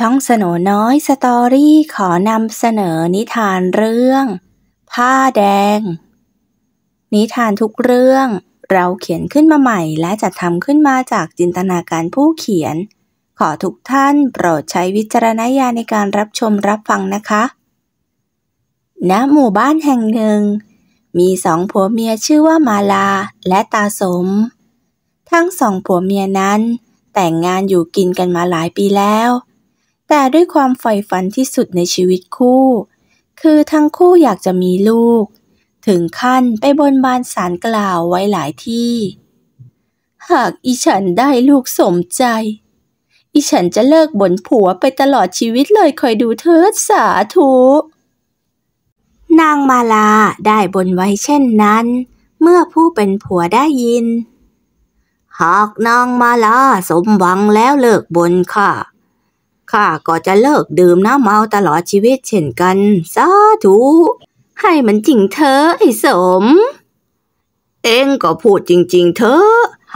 ช่องสนน้อยสตอรี่ขอนำเสนอนิทานเรื่อง ผ้าแดง นิทานทุกเรื่อง เราเขียนขึ้นมาใหม่และจัดทำขึ้นมาจากจินตนาการผู้เขียน ขอทุกท่านโปรดใช้วิจารณญาณในการรับชมรับฟังนะคะณนะหมู่บ้านแห่งหนึ่ง มีสองผัวเมียชื่อว่ามาลาและตาสม ทั้งสองผัวเมียนั้น แต่งงานอยู่กินกันมาหลายปีแล้วแต่ด้วยความใฝ่ฝันที่สุดในชีวิตคู่ คือทั้งคู่อยากจะมีลูก ถึงขั้นไปบนบานสารกล่าวไว้หลายที่ หากอีฉันได้ลูกสมใจอีฉันจะเลิกบ่นผัวไปตลอดชีวิตเลยคอยดูเธอสาธุนางมาลาได้บนไว้เช่นนั้น เมื่อผู้เป็นผัวได้ยิน หากนางมาลาสมหวังแล้วเลิกบนค่ะข้าก็จะเลิกดื่มน้ำเมาตลอดชีวิตเช่นกันสาธุให้มันจริงเธอไอ้สม เองก็พูดจริง ๆเธอ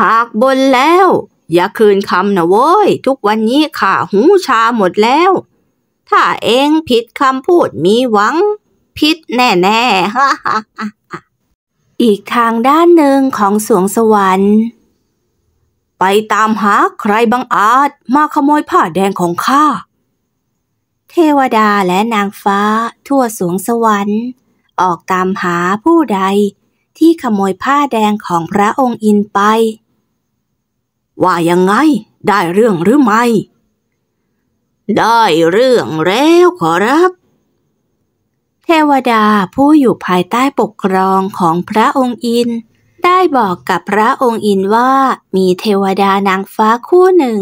หากบนแล้ว อย่าคืนคำนะโว้ย ทุกวันนี้ข้าหูชาหมดแล้ว ถ้าเองผิดคำพูดมีหวัง ผิดแน่ๆอีกทางด้านหนึ่งของสวงสวรรค์ไปตามหาใครบังอาจมาขโมยผ้าแดงของข้า เทวดาและนางฟ้าทั่วสวงสวรรค์ ออกตามหาผู้ใดที่ขโมยผ้าแดงของพระองค์อินไป ว่ายังไงได้เรื่องหรือไม่ ได้เรื่องแล้วขอรับ เทวดาผู้อยู่ภายใต้ปกครองของพระองค์อินได้บอกกับพระองค์อินว่ามีเทวดานางฟ้าคู่หนึ่ง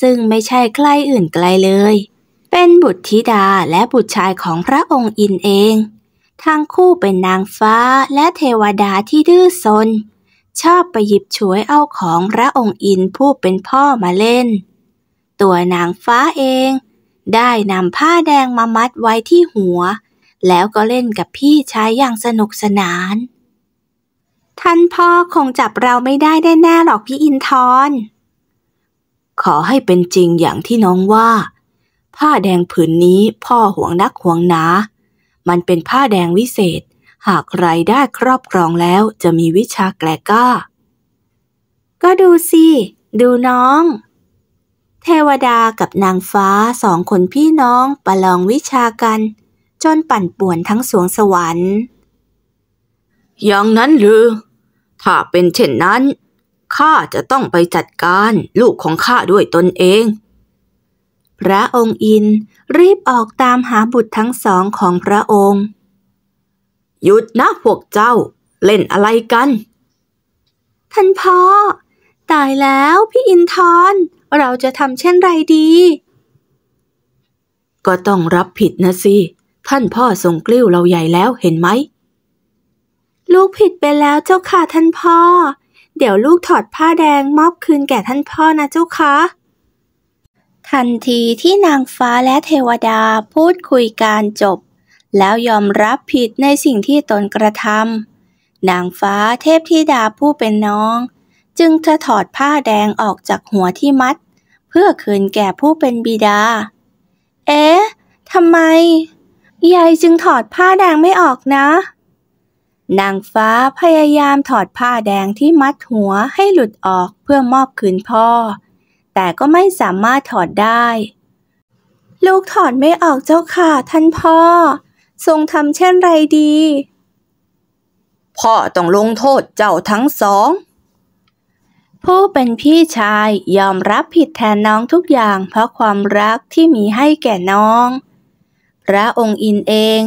ซึ่งไม่ใช่ใครอื่นไกลเลย เป็นบุตรธิดาและบุตรชายของพระองค์อินเอง ทั้งคู่เป็นนางฟ้าและเทวดาที่ดื้อซน ชอบไปหยิบฉวยเอาของพระองค์อินผู้เป็นพ่อมาเล่น ตัวนางฟ้าเอง ได้นำผ้าแดงมามัดไว้ที่หัว แล้วก็เล่นกับพี่ชายอย่างสนุกสนานท่านพ่อคงจับเราไม่ได้แน่ๆหรอกพี่อินทร์ขอให้เป็นจริงอย่างที่น้องว่า ผ้าแดงผืนนี้พ่อห่วงนักห่วงหนา มันเป็นผ้าแดงวิเศษ หากใครได้ครอบครองแล้วจะมีวิชาแกลก้า ก็ดูสิดูน้อง เทวดากับนางฟ้าสองคนพี่น้องประลองวิชากัน จนปั่นป่วนทั้งสวงสวรรค์อย่างนั้นหรือถ้าเป็นเช่นนั้นข้าจะต้องไปจัดการลูกของข้าด้วยตนเอง พระองค์อินรีบออกตามหาบุตรทั้งสองของพระองค์ หยุดนะพวกเจ้าเล่นอะไรกัน ท่านพ่อ ตายแล้วพี่อินทอนเราจะทำเช่นไรดี ก็ต้องรับผิดนะสิ ท่านพ่อทรงกลิ้วเราใหญ่แล้วเห็นไหมลูกผิดไปแล้วเจ้าค่ะท่านพ่อ เดี๋ยวลูกถอดผ้าแดง มอบคืนแก่ท่านพ่อนะเจ้าค่ะทันทีที่นางฟ้าและเทวดาพูดคุยการจบ แล้วยอมรับผิดในสิ่งที่ตนกระทำนางฟ้าเทพธิดาผู้เป็นน้อง จึงจะถอดผ้าแดงออกจากหัวที่มัด เพื่อคืนแก่ผู้เป็นบิดา เอ๊ะทำไมยายจึงถอดผ้าแดงไม่ออกนะนางฟ้าพยายามถอดผ้าแดงที่มัดหัวให้หลุดออกเพื่อมอบคืนพ่อ แต่ก็ไม่สามารถถอดได้ ลูกถอดไม่ออกเจ้าค่ะท่านพ่อ ทรงทำเช่นไรดี พ่อต้องลงโทษเจ้าทั้งสอง ผู้เป็นพี่ชายยอมรับผิดแทนน้องทุกอย่างเพราะความรักที่มีให้แก่น้อง พระองค์อินเอง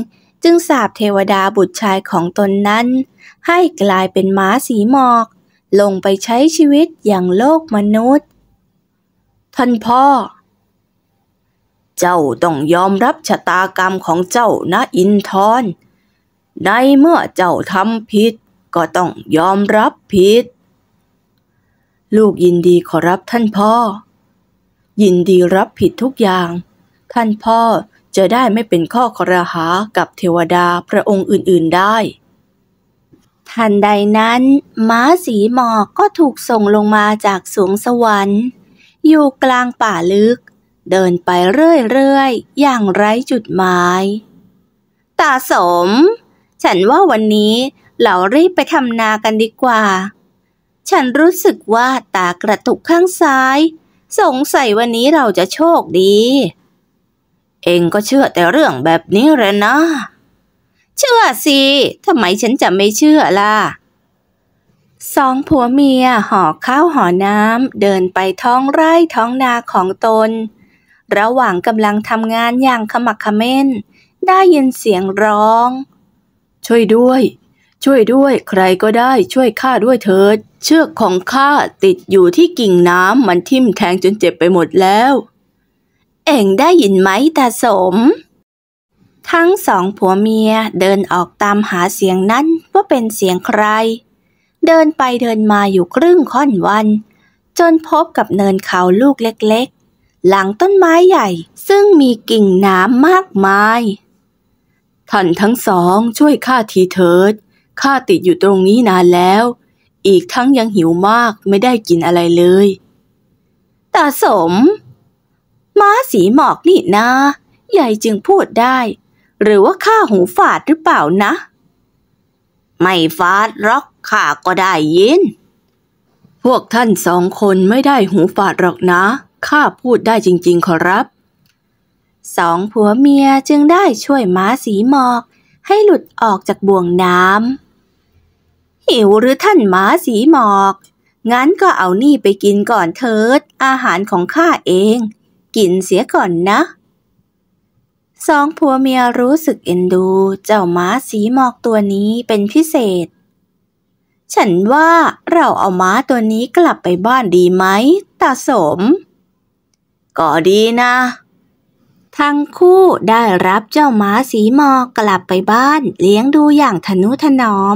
จึงสาบเทวดาบุตรชายของตนนั้น ให้กลายเป็นม้าสีหมอก ลงไปใช้ชีวิตอย่างโลกมนุษย์ ท่านพ่อ เจ้าต้องยอมรับชะตากรรมของเจ้านะอินทรในเมื่อเจ้าทำผิด ก็ต้องยอมรับผิด ลูกยินดีขอรับท่านพ่อ ยินดีรับผิดทุกอย่าง ท่านพ่อจะได้ไม่เป็นข้อครหากับเทวดาพระองค์อื่นๆได้ ทันใดนั้น ม้าสีหมอกก็ถูกส่งลงมาจากสวงสวรรค์ อยู่กลางป่าลึก เดินไปเรื่อย ๆ อย่างไร้จุดหมาย ตาสม ฉันว่าวันนี้ เรารีบไปทำนากันดีกว่า ฉันรู้สึกว่าตากระตุกข้างซ้าย สงสัยวันนี้เราจะโชคดีเองก็เชื่อแต่เรื่องแบบนี้แหละนะเชื่อสิ ทำไมฉันจะไม่เชื่อล่ะ สองผัวเมียห่อข้าวห่อน้ำเดินไปท้องไร่ท้องนาของตน ระหว่างกำลังทำงานอย่างขมักขม้น ได้ยินเสียงร้อง ช่วยด้วย ช่วยด้วย ใครก็ได้ช่วยข้าด้วยเถิด เชือกของข้าติดอยู่ที่กิ่งน้ำมันทิ่มแทงจนเจ็บไปหมดแล้วเอ็งได้ยินไหมตาสม ทั้งสองผัวเมียเดินออกตามหาเสียงนั้นว่าเป็นเสียงใคร เดินไปเดินมาอยู่ครึ่งค่อนวัน จนพบกับเนินเขาลูกเล็ก ๆ หลังต้นไม้ใหญ่ซึ่งมีกิ่งน้ำมากมายท่านทั้งสองช่วยข้าทีเถิดข้าติดอยู่ตรงนี้นานแล้ว อีกทั้งยังหิวมากไม่ได้กินอะไรเลย ตาสมม้าสีหมอกนี่นะยายจึงพูดได้ หรือว่าข้าหูฝาดหรือเปล่านะไม่ฟาดหรอกข้าก็ได้ยิน พวกท่านสองคนไม่ได้หูฝาดหรอกนะ ข้าพูดได้จริงๆขอรับ สองผัวเมียจึงได้ช่วยม้าสีหมอก ให้หลุดออกจากบ่วงน้ำหิวหรือท่านม้าสีหมอก งั้นก็เอานี่ไปกินก่อนเถิดอาหารของข้าเองกินเสียก่อนนะ สองผัวเมียรู้สึกเอ็นดูเจ้าม้าสีหมอกตัวนี้เป็นพิเศษ ฉันว่าเราเอาม้าตัวนี้กลับไปบ้านดีไหมตาสม ก็ดีนะ ทั้งคู่ได้รับเจ้าม้าสีหมอกกลับไปบ้านเลี้ยงดูอย่างทนุถนอม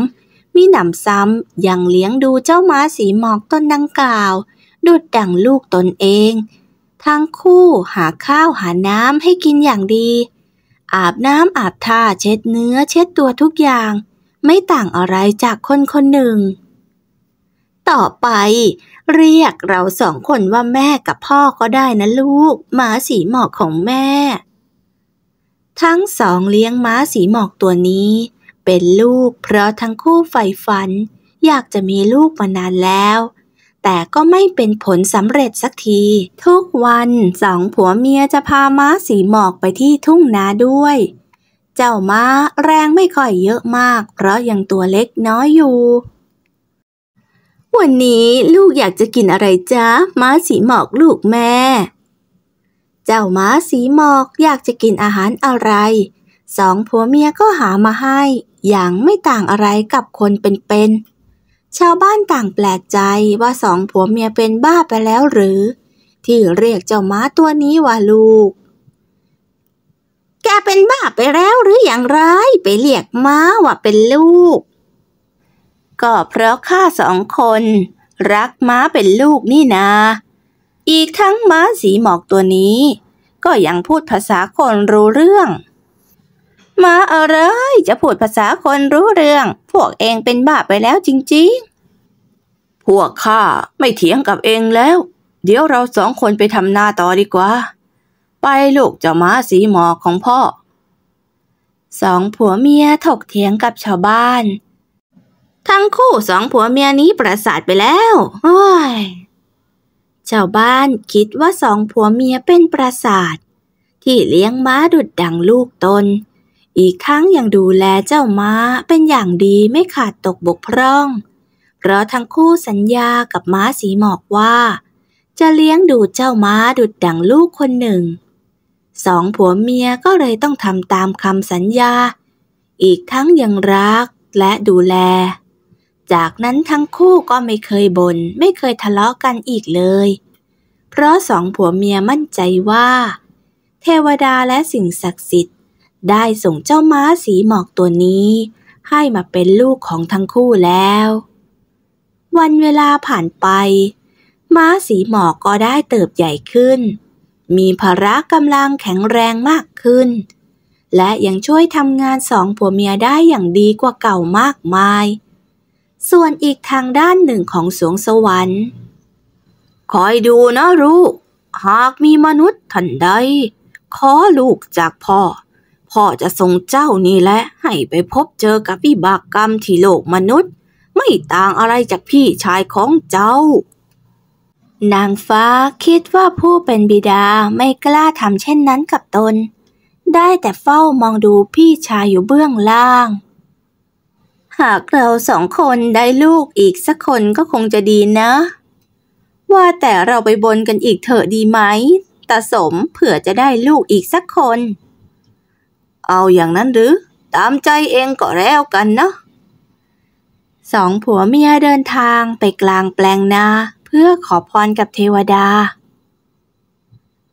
มีหนำซ้ำ ยังเลี้ยงดูเจ้าม้าสีหมอกต้นดังกล่าวดุดดังลูกตนเองทั้งคู่หาข้าวหาน้ำให้กินอย่างดี อาบน้ำอาบท่าเช็ดเนื้อเช็ดตัวทุกอย่าง ไม่ต่างอะไรจากคนคนหนึ่ง ต่อไปเรียกเราสองคนว่าแม่กับพ่อก็ได้นะลูกม้าสีหมอกของแม่ ทั้งสองเลี้ยงม้าสีหมอกตัวนี้ เป็นลูกเพราะทั้งคู่ใฝ่ฝัน อยากจะมีลูกมานานแล้วแต่ก็ไม่เป็นผลสำเร็จสักที ทุกวันสองผัวเมียจะพาม้าสีหมอกไปที่ทุ่งนาด้วย เจ้าม้าแรงไม่ค่อยเยอะมาก เพราะยังตัวเล็กน้อยอยู่ วันนี้ลูกอยากจะกินอะไรจ๊ะม้าสีหมอกลูกแม่ เจ้าม้าสีหมอก อยากจะกินอาหารอะไร สองผัวเมียก็หามาให้ อย่างไม่ต่างอะไรกับคนเป็นๆชาวบ้านต่างแปลกใจว่าสองผัวเมียเป็นบ้าไปแล้วหรือที่เรียกเจ้าม้าตัวนี้ว่าลูก แกเป็นบ้าไปแล้วหรืออย่างไรไปเรียกม้าว่าเป็นลูก ก็เพราะข้าสองคนรักม้าเป็นลูกนี่นา อีกทั้งม้าสีหมอกตัวนี้ ก็ยังพูดภาษาคนรู้เรื่อง ม้าอะไร จะพูดภาษาคนรู้เรื่อง พวกเองเป็นบ้าไปแล้วจริง ๆพวกข้าไม่เถียงกับเองแล้ว เดี๋ยวเราสองคนไปทำหน้าต่อดีกว่า ไปลูกเจ้าม้าสีหมอกของพ่อสองผัวเมียถกเถียงกับชาวบ้าน ทั้งคู่สองผัวเมียนี้ประสาทไปแล้วโอ้ยชาวบ้านคิดว่าสองผัวเมียเป็นประสาท ที่เลี้ยงม้าดุดดังลูกตน อีกครั้งยังดูแลเจ้าม้าเป็นอย่างดีไม่ขาดตกบกพร่องเพราะทั้งคู่สัญญากับม้าสีหมอกว่า จะเลี้ยงดูเจ้าม้าดุดดั่งลูกคนหนึ่ง สองผัวเมียก็เลยต้องทำตามคำสัญญา อีกทั้งยังรักและดูแล จากนั้นทั้งคู่ก็ไม่เคยบน่นไม่เคยทะเลาะกันอีกเลย เพราะสองผัวเมียมั่นใจว่า เทวดาและสิ่งศักดิ์สิทธิ์ได้ส่งเจ้าม้าสีหมอกตัวนี้ ให้มาเป็นลูกของทั้งคู่แล้ววันเวลาผ่านไป ม้าสีหมอกก็ได้เติบใหญ่ขึ้น มีพละกำลังแข็งแรงมากขึ้น และยังช่วยทำงานสองผัวเมียได้อย่างดีกว่าเก่ามากมาย ส่วนอีกทางด้านหนึ่งของสวงสวรรค์คอยดูนะลูก หากมีมนุษย์ท่านใดขอลูกจากพ่อ พ่อจะส่งเจ้านี่แหละ ให้ไปพบเจอกับวิบากกรรมที่โลกมนุษย์ไม่ต่างอะไรจากพี่ชายของเจ้า นางฟ้าคิดว่าผู้เป็นบิดาไม่กล้าทำเช่นนั้นกับตน ได้แต่เฝ้ามองดูพี่ชายอยู่เบื้องล่าง หากเราสองคนได้ลูกอีกสักคนก็คงจะดีนะ ว่าแต่เราไปบนกันอีกเถอะดีไหมตาสม เผื่อจะได้ลูกอีกสักคน เอาอย่างนั้นหรือตามใจเองก็แล้วกันนะสองผัวเมียเดินทางไปกลางแปลงนาเพื่อขอพรกับเทวดา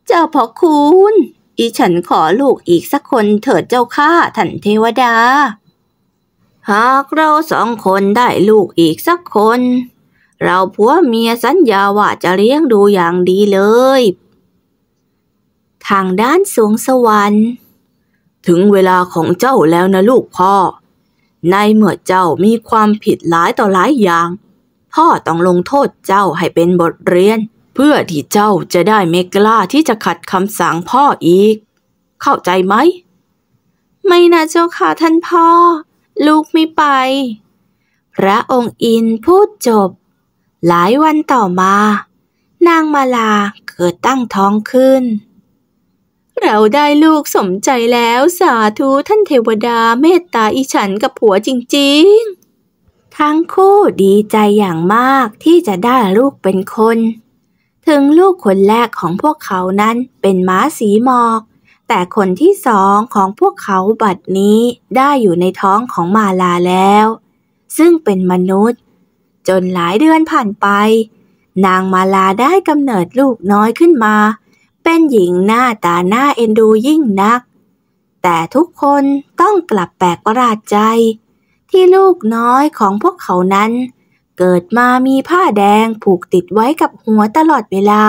เจ้าพ่อคุณอีฉันขอลูกอีกสักคนเถิดเจ้าข้าท่านเทวดา หากเราสองคนได้ลูกอีกสักคน เราผัวเมียสัญญาว่าจะเลี้ยงดูอย่างดีเลย ทางด้านสวงสวรรค์ ถึงเวลาของเจ้าแล้วนะ ลูกพ่อในเมื่อเจ้ามีความผิดหลายต่อหลายอย่าง พ่อต้องลงโทษเจ้าให้เป็นบทเรียน เพื่อที่เจ้าจะได้ไม่กล้าที่จะขัดคำสั่งพ่ออีก เข้าใจไหม ไม่นะเจ้าค่ะท่านพ่อ ลูกไม่ไป พระองค์อินพูดจบ หลายวันต่อมา นางมาลาเกิดตั้งท้องขึ้นเราได้ลูกสมใจแล้วสาธุท่านเทวดาเมตตาอิฉันกับผัวจริงๆ ทั้งคู่ดีใจอย่างมากที่จะได้ลูกเป็นคน ถึงลูกคนแรกของพวกเขานั้นเป็นม้าสีหมอก แต่คนที่สองของพวกเขาบัดนี้ได้อยู่ในท้องของมาลาแล้ว ซึ่งเป็นมนุษย์ จนหลายเดือนผ่านไป นางมาลาได้กำเนิดลูกน้อยขึ้นมาเป็นหญิงหน้าตาหน้าเอ็นดูยิ่งนัก แต่ทุกคนต้องกลับแปลกประหลาดใจ ที่ลูกน้อยของพวกเขานั้น เกิดมามีผ้าแดงผูกติดไว้กับหัวตลอดเวลา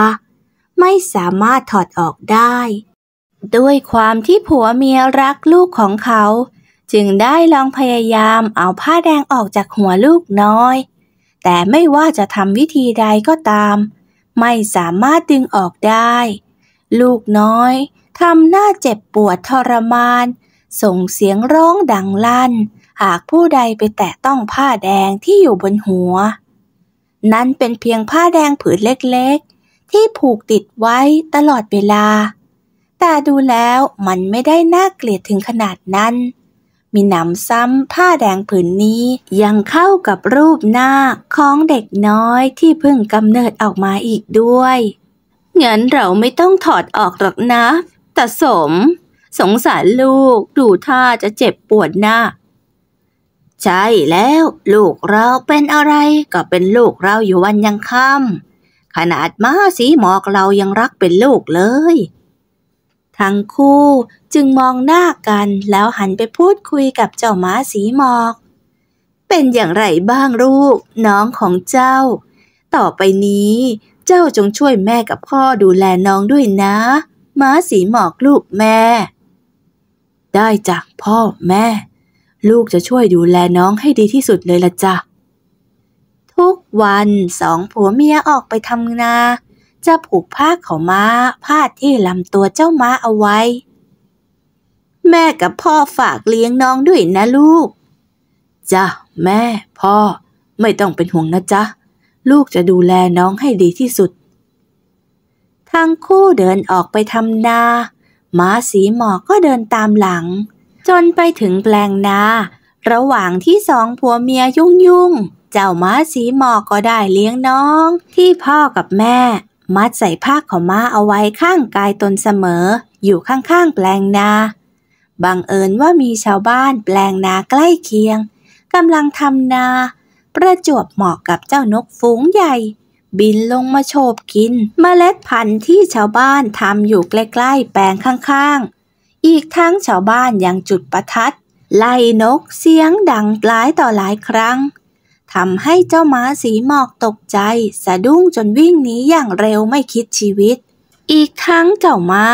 ไม่สามารถถอดออกได้ ด้วยความที่ผัวเมียรักลูกของเขา จึงได้ลองพยายามเอาผ้าแดงออกจากหัวลูกน้อย แต่ไม่ว่าจะทำวิธีใดก็ตาม ไม่สามารถดึงออกได้ลูกน้อยทำหน้าเจ็บปวดทรมาน ส่งเสียงร้องดังลั่นหากผู้ใดไปแตะต้องผ้าแดงที่อยู่บนหัว นั้นเป็นเพียงผ้าแดงผืนเล็กๆ ที่ผูกติดไว้ตลอดเวลา แต่ดูแล้วมันไม่ได้น่าเกลียดถึงขนาดนั้น มีหนำซ้ำผ้าแดงผืนนี้ยังเข้ากับรูปหน้าของเด็กน้อยที่เพิ่งกำเนิดออกมาอีกด้วยงั้นเราไม่ต้องถอดออกหรอกนะตาสม สงสารลูกดูท่าจะเจ็บปวดหน้า ใช่แล้ว ลูกเราเป็นอะไรก็เป็นลูกเราอยู่วันยังค่ำขนาดม้าสีหมอกเรายังรักเป็นลูกเลย ทั้งคู่จึงมองหน้ากันแล้วหันไปพูดคุยกับเจ้าม้าสีหมอก เป็นอย่างไรบ้างลูกน้องของเจ้า ต่อไปนี้เจ้าจงช่วยแม่กับพ่อดูแลน้องด้วยนะม้าสีหมอกลูกแม่ ได้จ้ะพ่อแม่ ลูกจะช่วยดูแลน้องให้ดีที่สุดเลยละจ้ะทุกวันสองผัวเมียออกไปทำนา จะผูกผ้าเขาม้าพาดที่ลำตัวเจ้าม้าเอาไว้ แม่กับพ่อฝากเลี้ยงน้องด้วยนะลูกจ้ะแม่ พ่อ ไม่ต้องเป็นห่วงนะจ๊ะลูกจะดูแลน้องให้ดีที่สุดทั้งคู่เดินออกไปทำนา ม้าสีหมอกก็เดินตามหลัง จนไปถึงแปลงนา ระหว่างที่สองผัวเมียยุ่งยุ่งเจ้าม้าสีหมอกก็ได้เลี้ยงน้อง ที่พ่อกับแม่ มัดใส่ผ้าของม้าเอาไว้ข้างกายตนเสมอ อยู่ข้างๆแปลงนา บังเอิญว่ามีชาวบ้านแปลงนาใกล้เคียงกำลังทำนาประจวบเหมาะกับเจ้านกฝูงใหญ่ บินลงมาโฉบกินมเมล็ดพันธุ์ที่ชาวบ้านทำอยู่ใกล้ๆแปลงข้างๆ อีกทั้งชาวบ้านยังจุดประทัดไล่นก เสียงดังหลายต่อหลายครั้งทำให้เจ้าม้าสีหมอกตกใจ สะดุ้งจนวิ่งหนีอย่างเร็วไม่คิดชีวิต อีกทั้งเจ้าม้า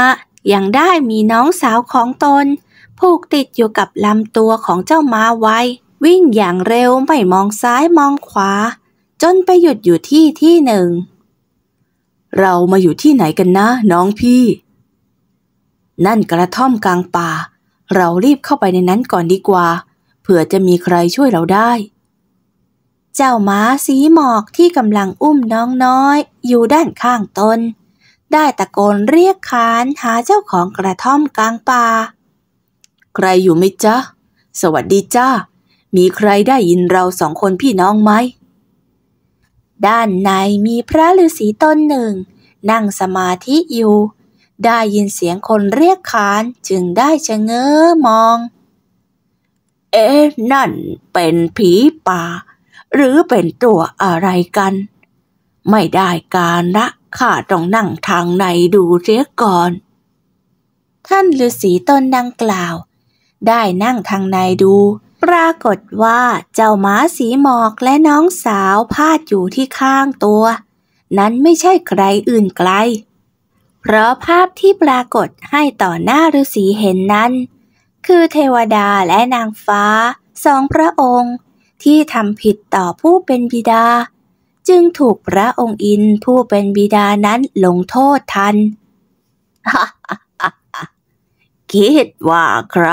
ยังได้มีน้องสาวของตนผูกติดอยู่กับลำตัวของเจ้าม้าไว้วิ่งอย่างเร็วไม่มองซ้ายมองขวา จนไปหยุดอยู่ที่ที่หนึ่ง เรามาอยู่ที่ไหนกันนะ น้องพี่ นั่นกระท่อมกลางป่า เรารีบเข้าไปในนั้นก่อนดีกว่าเผื่อจะมีใครช่วยเราได้ เจ้าม้าสีหมอกที่กำลังอุ้มน้องน้อย อยู่ด้านข้างตนได้ตะโกนเรียกขานหาเจ้าของกระท่อมกลางป่า ใครอยู่ไหมจ๊ะ สวัสดีจ้ามีใครได้ยินเราสองคนพี่น้องไหม ด้านในมีพระฤาษีตนหนึ่ง นั่งสมาธิอยู่ ได้ยินเสียงคนเรียกขานจึงได้ชะเง้อมอง เอ๊ะ นั่นเป็นผีป่า หรือเป็นตัวอะไรกัน ไม่ได้การละข้าต้องนั่งทางในดูเสียก่อน ท่านฤาษีตนดังกล่าว ได้นั่งทางในดูปรากฏว่าเจ้าหมาสีหมอกและน้องสาวพาดอยู่ที่ข้างตัว นั้นไม่ใช่ใครอื่นไกล เพราะภาพที่ปรากฏให้ต่อหน้าฤาษีเห็นนั้น คือเทวดาและนางฟ้า สองพระองค์ที่ทำผิดต่อผู้เป็นบิดา จึงถูกพระองค์อินผู้เป็นบิดานั้นลงโทษทันคิดว่าใคร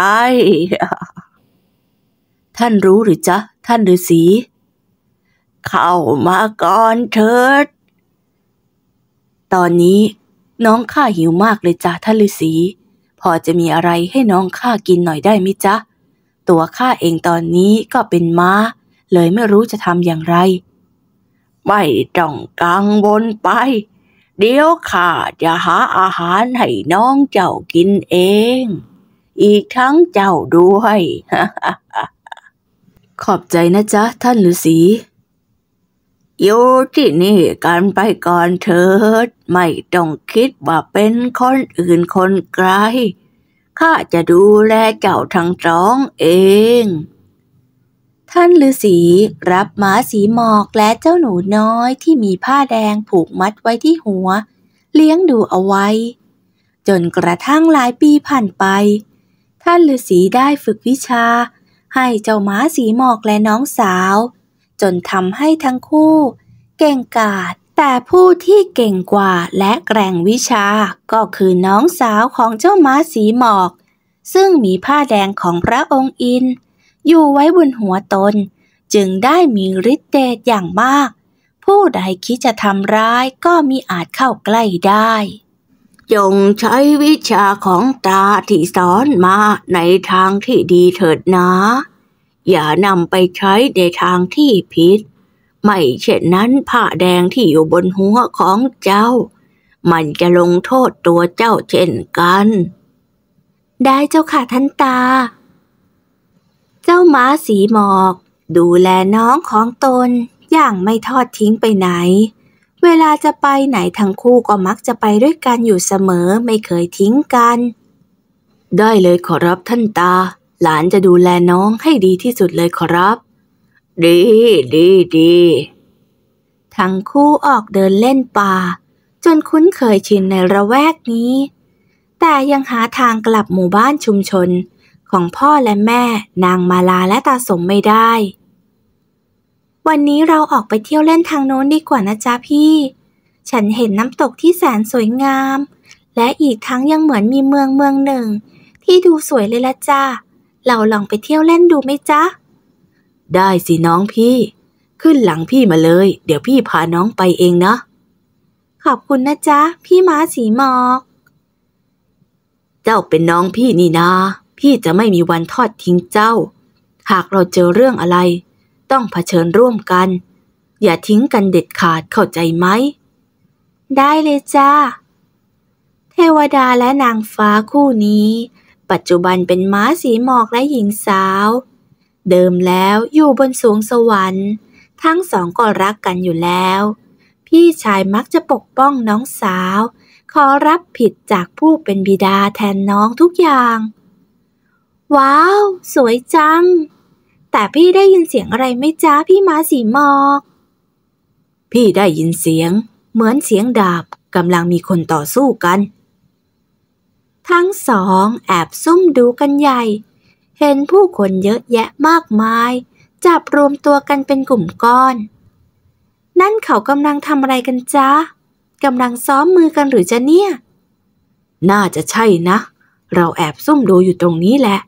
ท่านรู้หรือจ๊ะ ท่านฤาษีเข้ามาก่อนเถิด ตอนนี้น้องข้าหิวมากเลยจ้ะท่านฤาษีพอจะมีอะไรให้น้องข้ากินหน่อยได้ไหมจ๊ะ ตัวข้าเองตอนนี้ก็เป็นม้า เลยไม่รู้จะทำอย่างไร ไม่ต้องกังวลไป เดี๋ยวข้าจะหาอาหารให้น้องเจ้ากินเอง อีกทั้งเจ้าด้วยขอบใจนะจ๊ะ ท่านฤาษีอยู่ที่นี่การไปก่อนเถิด ไม่ต้องคิดว่าเป็นคนอื่นคนไกลข้าจะดูแลเจ้าทั้งสองเอง ท่านฤาษีรับหมาสีหมอกและเจ้าหนูน้อยที่มีผ้าแดงผูกมัดไว้ที่หัว เลี้ยงดูเอาไว้ จนกระทั่งหลายปีผ่านไป ท่านฤาษีได้ฝึกวิชาให้เจ้าม้าสีหมอกและน้องสาว จนทำให้ทั้งคู่เก่งกาจแต่ผู้ที่เก่งกว่าและแกร่งวิชาก็คือน้องสาวของเจ้าม้าสีหมอก ซึ่งมีผ้าแดงของพระองค์อิน อยู่ไว้บนหัวตน จึงได้มีฤทธิ์เดชอย่างมาก ผู้ใดคิดจะทำร้ายก็มีอาจเข้าใกล้ได้จงใช้วิชาของตาที่สอนมาในทางที่ดีเถิดนะ อย่านำไปใช้ในทางที่ผิด ไม่เช่นนั้นผ้าแดงที่อยู่บนหัวของเจ้า มันจะลงโทษตัวเจ้าเช่นกัน ได้เจ้าค่ะท่านตา เจ้าม้าสีหมอก ดูแลน้องของตนอย่างไม่ทอดทิ้งไปไหนเวลาจะไปไหนทั้งคู่ก็มักจะไปด้วยกันอยู่เสมอไม่เคยทิ้งกัน ได้เลยขอรับท่านตา หลานจะดูแลน้องให้ดีที่สุดเลยขอรับ ดีดีดีทั้งคู่ออกเดินเล่นป่า จนคุ้นเคยชินในระแวกนี้ แต่ยังหาทางกลับหมู่บ้านชุมชน ของพ่อและแม่นางมาลาและตาสมไม่ได้วันนี้เราออกไปเที่ยวเล่นทางโน้นดีกว่านะจ๊ะพี่ ฉันเห็นน้ำตกที่แสนสวยงาม และอีกทั้งยังเหมือนมีเมืองเมืองหนึ่งที่ดูสวยเลยละจ้า เราลองไปเที่ยวเล่นดูไหมจ๊ะ ได้สิ น้องพี่ ขึ้นหลังพี่มาเลย เดี๋ยวพี่พาน้องไปเองนะ ขอบคุณนะจ๊ะ พี่ม้าสีหมอก เจ้าเป็นน้องพี่นี่นา พี่จะไม่มีวันทอดทิ้งเจ้า หากเราเจอเรื่องอะไรต้องเผชิญร่วมกัน อย่าทิ้งกันเด็ดขาดเข้าใจไหม ได้เลยจ้า เทวดาและนางฟ้าคู่นี้ ปัจจุบันเป็นม้าสีหมอกและหญิงสาว เดิมแล้วอยู่บนสวงสวรรค์ ทั้งสองก็รักกันอยู่แล้ว พี่ชายมักจะปกป้องน้องสาว ขอรับผิดจากผู้เป็นบิดาแทนน้องทุกอย่าง ว้าว สวยจังแต่พี่ได้ยินเสียงอะไรไหมจ้าพี่ม้าสีหมอกพี่ได้ยินเสียง เหมือนเสียงดาบกำลังมีคนต่อสู้กัน ทั้งสองแอบซุ่มดูกันใหญ่ เห็นผู้คนเยอะแยะมากมาย จับรวมตัวกันเป็นกลุ่มก้อน นั่นเขากำลังทำอะไรกันจ้ากำลังซ้อมมือกันหรือจะเนี่ย น่าจะใช่นะ เราแอบซุ่มดูอยู่ตรงนี้แหละ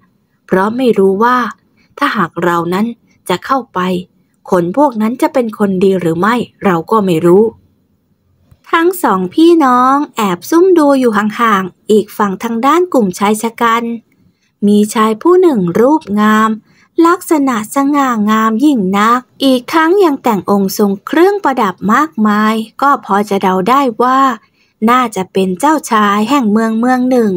เพราะไม่รู้ว่าถ้าหากเรานั้นจะเข้าไปคนพวกนั้นจะเป็นคนดีหรือไม่เราก็ไม่รู้ ทั้งสองพี่น้องแอบซุ่มดูอยู่ห่างๆอีกฝั่งทางด้านกลุ่มชายชะกัน มีชายผู้หนึ่งรูปงาม ลักษณะสง่างามยิ่งนัก อีกทั้งยังแต่งองค์ทรงเครื่องประดับมากมายก็พอจะเดาได้ว่าน่าจะเป็นเจ้าชายแห่งเมืองเมืองหนึ่ง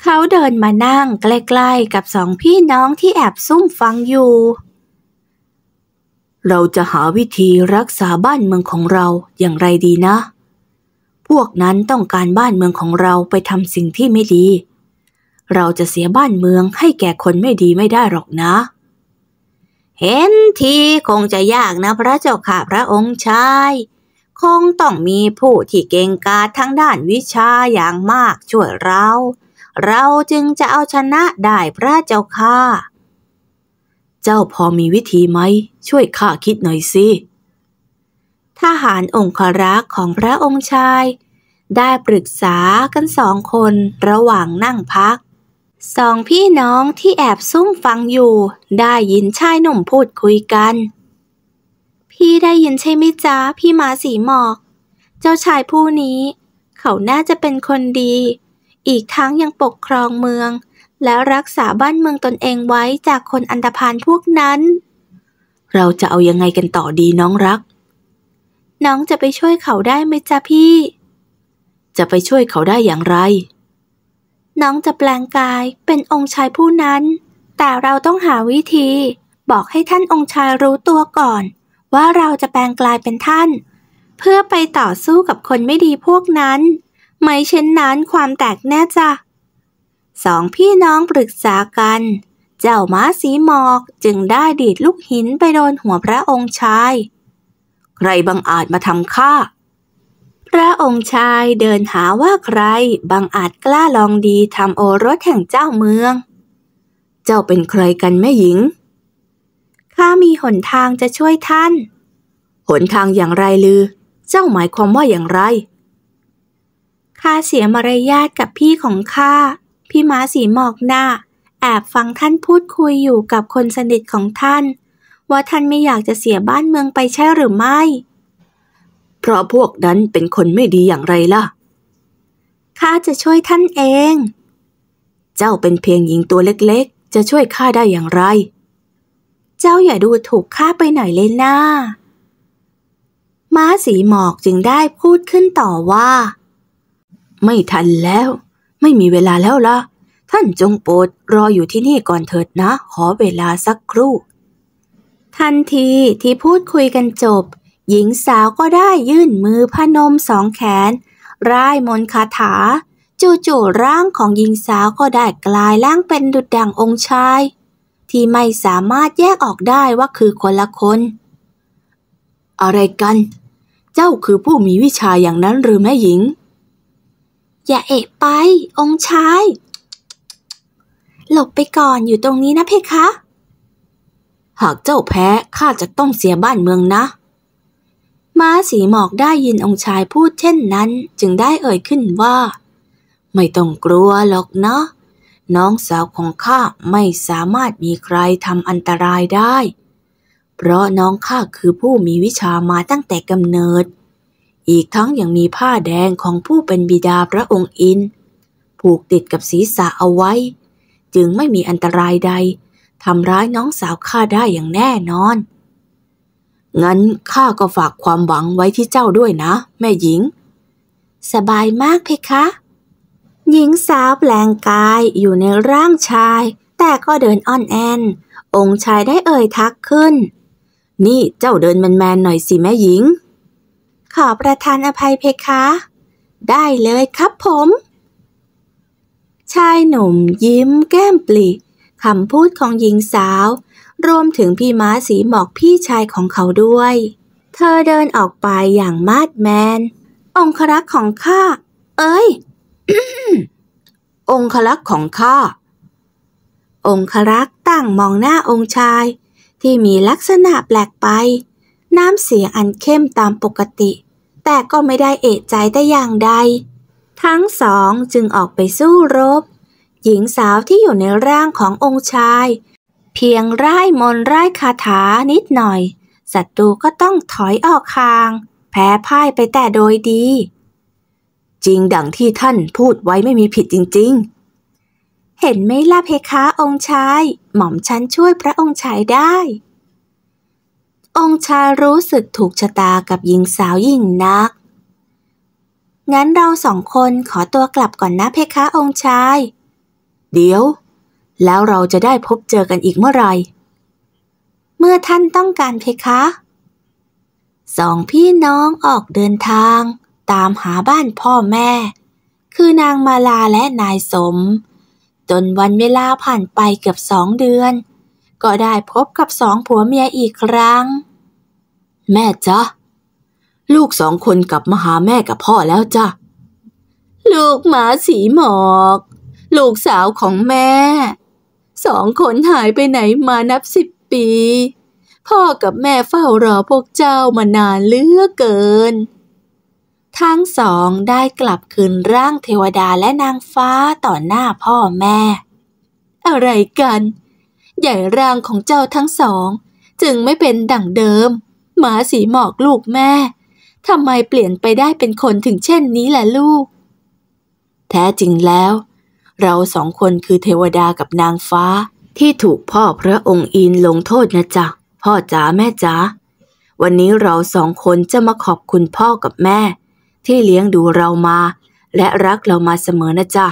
เขาเดินมานั่งใกล้ๆกับสองพี่น้องที่แอบซุ่มฟังอยู่ เราจะหาวิธีรักษาบ้านเมืองของเราอย่างไรดีนะ พวกนั้นต้องการบ้านเมืองของเราไปทำสิ่งที่ไม่ดี เราจะเสียบ้านเมืองให้แก่คนไม่ดีไม่ได้หรอกนะ เห็นทีคงจะยากนะพระเจ้าค่ะพระองค์ชาย คงต้องมีผู้ที่เก่งกาจทางด้านวิชาอย่างมากช่วยเราเราจึงจะเอาชนะได้พระเจ้าค่ะเจ้าพอมีวิธีไหม ช่วยข้าคิดหน่อยสิ ทหารองครักษ์ของพระองค์ชาย ได้ปรึกษากันสองคนระหว่างนั่งพัก สองพี่น้องที่แอบซุ่มฟังอยู่ได้ยินชายหนุ่มพูดคุยกัน พี่ได้ยินใช่ไหมจ๊ะพี่มาสีหมอก เจ้าชายผู้นี้ เขาน่าจะเป็นคนดีอีกทั้งยังปกครองเมือง และรักษาบ้านเมืองตนเองไว้ จากคนอันธพาลพวกนั้น เราจะเอายังไงกันต่อดีน้องรัก น้องจะไปช่วยเขาได้ไหมจ๊ะพี่ จะไปช่วยเขาได้อย่างไร น้องจะแปลงกายเป็นองค์ชายผู้นั้น แต่เราต้องหาวิธี บอกให้ท่านองค์ชายรู้ตัวก่อน ว่าเราจะแปลงกลายเป็นท่าน เพื่อไปต่อสู้กับคนไม่ดีพวกนั้นไม่เช่นนั้นความแตกแน่จ้ะ สองพี่น้องปรึกษากัน เจ้าม้าสีหมอกจึงได้ดีดลูกหินไปโดนหัวพระองค์ชาย ใครบังอาจมาทำข้าพระองค์ชายเดินหาว่าใครบังอาจกล้าลองดีทำโอรสแห่งเจ้าเมือง เจ้าเป็นใครกันแม่หญิง ข้ามีหนทางจะช่วยท่าน หนทางอย่างไรลือ เจ้าหมายความว่าอย่างไรข้าเสียมารยาทกับพี่ของข้า พี่ม้าสีหมอกหน้า แอบฟังท่านพูดคุยอยู่กับคนสนิทของท่าน ว่าท่านไม่อยากจะเสียบ้านเมืองไปใช่หรือไม่ เพราะพวกนั้นเป็นคนไม่ดีอย่างไรล่ะ ข้าจะช่วยท่านเอง เจ้าเป็นเพียงหญิงตัวเล็กๆ จะช่วยข้าได้อย่างไร เจ้าอย่าดูถูกข้าไปหน่อยเลยนะ้า ม้าสีหมอกจึงได้พูดขึ้นต่อว่าไม่ทันแล้ว ไม่มีเวลาแล้วละ่ะ ท่านจงโปรดรออยู่ที่นี่ก่อนเถิดนะ ขอเวลาสักครู่ ทันทีที่พูดคุยกันจบ หญิงสาวก็ได้ยื่นมือพนมสองแขน ร่ายมนคาถา จู่ๆร่างของหญิงสาวก็ได้กลายร่างเป็นดุดดังองค์ชาย ที่ไม่สามารถแยกออกได้ว่าคือคนละคน อะไรกัน เจ้าคือผู้มีวิชาอย่างนั้นหรือแม่หญิงอย่าเอะไป องค์ชายหลบไปก่อนอยู่ตรงนี้นะเพคะ หากเจ้าแพ้ ข้าจะต้องเสียบ้านเมืองนะ ม้าสีหมอกได้ยินองค์ชายพูดเช่นนั้น จึงได้เอ่ยขึ้นว่า ไม่ต้องกลัวหรอกเนะ น้องสาวของข้าไม่สามารถมีใครทำอันตรายได้ เพราะน้องข้าคือผู้มีวิชามาตั้งแต่กำเนิดอีกทั้งยังมีผ้าแดงของผู้เป็นบิดาพระองค์อินผูกติดกับศีรษะเอาไว้ จึงไม่มีอันตรายใด ทำร้ายน้องสาวข้าได้อย่างแน่นอน งั้นข้าก็ฝากความหวังไว้ที่เจ้าด้วยนะ แม่หญิง สบายมากเพคะ หญิงสาวแปลงกายอยู่ในร่างชาย แต่ก็เดินอ่อนแอน องค์ชายได้เอ่ยทักขึ้น นี่เจ้าเดินแมนๆหน่อยสิแม่หญิงขอประทานอภัยเพคะ ได้เลยครับผม ชายหนุ่มยิ้ม แก้มปลิคำพูดของหญิงสาว รวมถึงพี่ม้าสีหมอกพี่ชายของเขาด้วย เธอเดินออกไปอย่างมาดแมนองครักษ์ของข้าเอ้ย องครักษ์ของข้าองครักษ์ตั้งมองหน้าองค์ชาย ที่มีลักษณะแปลกไป น้ำเสียงอันเข้มตามปกติแต่ก็ไม่ได้เอะใจแต่อย่างใด ทั้งสองจึงออกไปสู้รบ หญิงสาวที่อยู่ในร่างขององค์ชาย เพียงร่ายมนร่ายคาถานิดหน่อยศัตรูก็ต้องถอยออกคาง แพ้พ่ายไปแต่โดยดี จริงดังที่ท่านพูดไว้ไม่มีผิดจริง ๆ เห็นไหมล่ะเพคะองค์ชาย หม่อมฉันช่วยพระองค์ชายได้องค์ชายรู้สึกถูกชะตากับหญิงสาวยิ่งนัก งั้นเราสองคนขอตัวกลับก่อนนะเพคะองค์ชาย เดี๋ยว แล้วเราจะได้พบเจอกันอีกเมื่อไหร่ เมื่อท่านต้องการเพคะ สองพี่น้องออกเดินทางตามหาบ้านพ่อแม่ คือนางมาลาและนายสม จนวันเวลาผ่านไปเกือบสองเดือน ก็ได้พบกับสองผัวเมียอีกครั้งแม่จ๊ะลูกสองคนกลับมาหาแม่กับพ่อแล้วจ้ะ ลูกหมาสีหมอก ลูกสาวของแม่สองคนหายไปไหนมานับสิบปี พ่อกับแม่เฝ้ารอพวกเจ้ามานานเลือเกิน ทั้งสองได้กลับคืนร่างเทวดาและนางฟ้าต่อหน้าพ่อแม่ อะไรกัน ใหญ่ร่างของเจ้าทั้งสอง จึงไม่เป็นดั่งเดิมหมาสีหมอกลูกแม่ ทำไมเปลี่ยนไปได้เป็นคนถึงเช่นนี้ล่ะลูก แท้จริงแล้ว เราสองคนคือเทวดากับนางฟ้าที่ถูกพ่อพระองค์อินลงโทษนะจ๊ะพ่อจ๋าแม่จ๋า วันนี้เราสองคนจะมาขอบคุณพ่อกับแม่ ที่เลี้ยงดูเรามา และรักเรามาเสมอนะจ๊ะ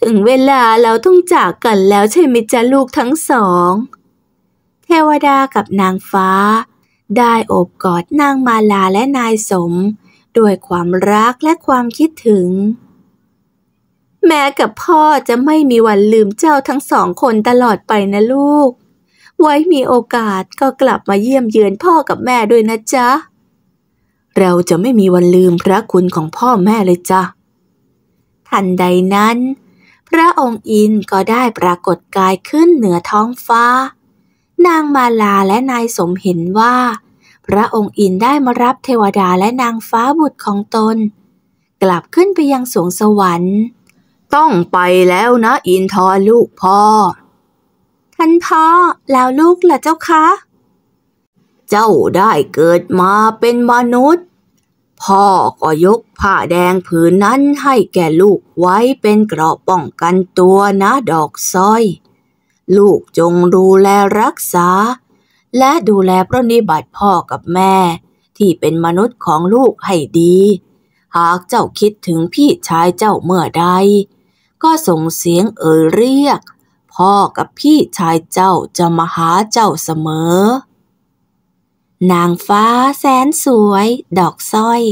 ถึงเวลาเราต้องจากกันแล้วใช่ไหมจ๊ะลูกทั้งสองเทวดากับนางฟ้าได้โอบกอดนางมาลาและนายสม ด้วยความรักและความคิดถึง แม้กับพ่อจะไม่มีวันลืมเจ้าทั้งสองคนตลอดไปนะลูก ไว้มีโอกาสก็กลับมาเยี่ยมเยือนพ่อกับแม่ด้วยนะจ๊ะ เราจะไม่มีวันลืมพระคุณของพ่อแม่เลยจ้ะทันใดนั้น พระองค์อินก็ได้ปรากฏกายขึ้นเหนือท้องฟ้านางมาลาและนายสมเห็นว่า พระองค์อินได้มารับเทวดาและนางฟ้าบุตรของตน กลับขึ้นไปยังสวงสวรรค์ ต้องไปแล้วนะอินทอลูกพ่อ ท่านพ่อแล้วลูกล่ะเจ้าคะ เจ้าได้เกิดมาเป็นมนุษย์ พ่อก็ยกผ้าแดงผืนนั้นให้แก่ลูกไว้เป็นเกราะป้องกันตัวนะดอกสร้อยลูกจงดูแลรักษา และดูแลพระนิบัติพ่อกับแม่ที่เป็นมนุษย์ของลูกให้ดี หากเจ้าคิดถึงพี่ชายเจ้าเมื่อใด ก็ส่งเสียงเอ่ยเรียก พ่อกับพี่ชายเจ้าจะมาหาเจ้าเสมอ นางฟ้าแสนสวย ดอกสร้อย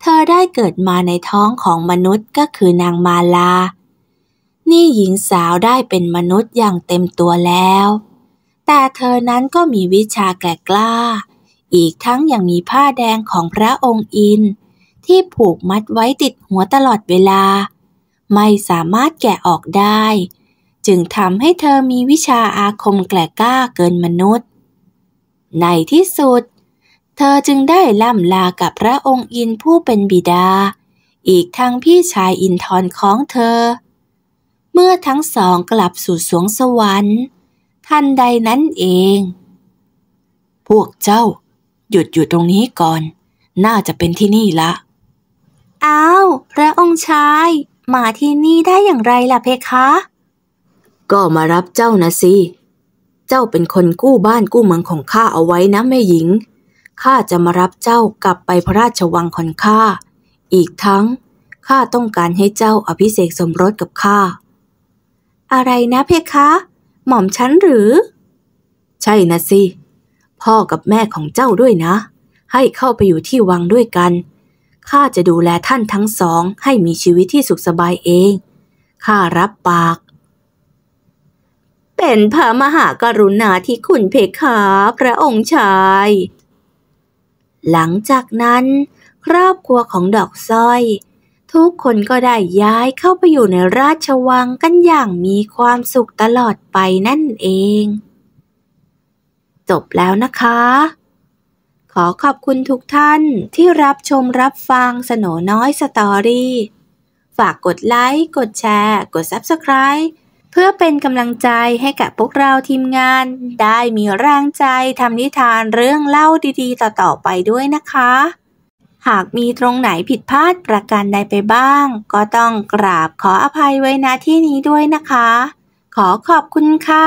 เธอได้เกิดมาในท้องของมนุษย์ก็คือนางมาลานี่หญิงสาวได้เป็นมนุษย์อย่างเต็มตัวแล้ว แต่เธอนั้นก็มีวิชาแก่กล้า อีกทั้งยังมีผ้าแดงของพระองค์อินที่ผูกมัดไว้ติดหัวตลอดเวลา ไม่สามารถแกะออกได้ จึงทำให้เธอมีวิชาอาคมแก่กล้าเกินมนุษย์ ในที่สุด เธอจึงได้ล่ำลากับพระองค์อินผู้เป็นบิดา อีกทั้งพี่ชายอินทรของเธอเมื่อทั้งสองกลับสู่สวงสวรรค์ ท่านใดนั้นเอง พวกเจ้าหยุดอยู่ตรงนี้ก่อน น่าจะเป็นที่นี่ละอ้าวพระองค์ชายมาที่นี่ได้อย่างไรล่ะเพคะ ก็มารับเจ้านะสิ เจ้าเป็นคนกู้บ้านกู้เมืองของข้าเอาไว้นะแม่หญิง ข้าจะมารับเจ้ากลับไปพระราชวังของข้า อีกทั้งข้าต้องการให้เจ้าอภิเษกสมรสกับข้าอะไรนะเพคะ หม่อมฉันหรือ ใช่นะสิ พ่อกับแม่ของเจ้าด้วยนะ ให้เข้าไปอยู่ที่วังด้วยกัน ข้าจะดูแลท่านทั้งสองให้มีชีวิตที่สุขสบายเอง ข้ารับปาก เป็นพระมหากรุณาที่คุณเพคะพระองค์ชาย หลังจากนั้น ครอบครัวของดอกสร้อยทุกคนก็ได้ย้ายเข้าไปอยู่ในราชวังกันอย่างมีความสุขตลอดไปนั่นเองจบแล้วนะคะ ขอขอบคุณทุกท่านที่รับชมรับฟังสโนน้อยสตอรี่ฝากกดไลค์ กดแชร์ กด Subscribe เพื่อเป็นกำลังใจให้กับพวกเราทีมงานได้มีแรงใจทำนิทานเรื่องเล่าดีๆต่อๆไปด้วยนะคะหากมีตรงไหนผิดพลาดประการใดไปบ้าง ก็ต้องกราบขออภัยไว้ณที่นี้ด้วยนะคะ ขอขอบคุณค่ะ